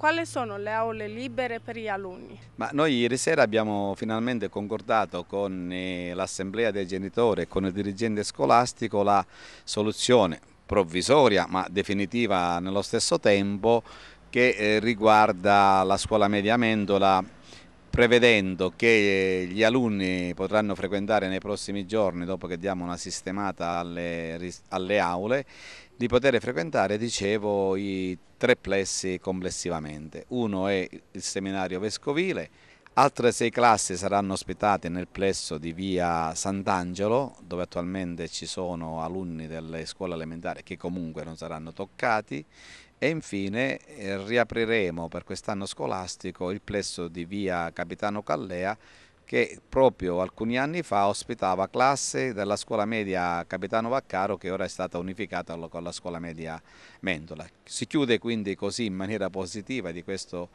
Quali sono le aule libere per gli alunni? Ma noi ieri sera abbiamo finalmente concordato con eh, l'assemblea dei genitori e con il dirigente scolastico la soluzione provvisoria ma definitiva nello stesso tempo che eh, riguarda la scuola Mediamendola prevedendo che gli alunni potranno frequentare nei prossimi giorni, dopo che diamo una sistemata alle, alle aule, di poter frequentare, dicevo, i tre plessi complessivamente. Uno è il seminario vescovile, Altre sei classi saranno ospitate nel plesso di via Sant'Angelo, dove attualmente ci sono alunni delle scuole elementari che comunque non saranno toccati. E infine eh, riapriremo per quest'anno scolastico il plesso di via Capitano Callea, che proprio alcuni anni fa ospitava classe della scuola media Capitano Vaccaro che ora è stata unificata con la scuola media Mendola. Si chiude quindi così in maniera positiva di questo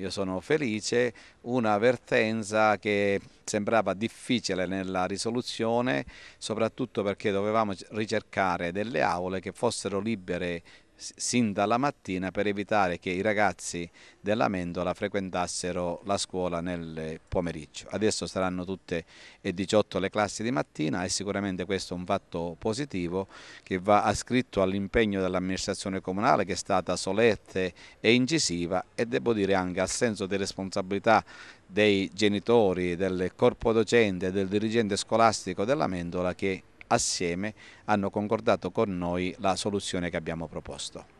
io sono felice, una vertenza che sembrava difficile nella risoluzione, soprattutto perché dovevamo ricercare delle aule che fossero libere sin dalla mattina per evitare che i ragazzi della Mendola frequentassero la scuola nel pomeriggio. Adesso saranno tutte e 18 le classi di mattina e sicuramente questo è un fatto positivo che va ascritto all'impegno dell'amministrazione comunale che è stata solette e incisiva e devo dire anche assolutamente senso di responsabilità dei genitori, del corpo docente, del dirigente scolastico della Mendola che assieme hanno concordato con noi la soluzione che abbiamo proposto.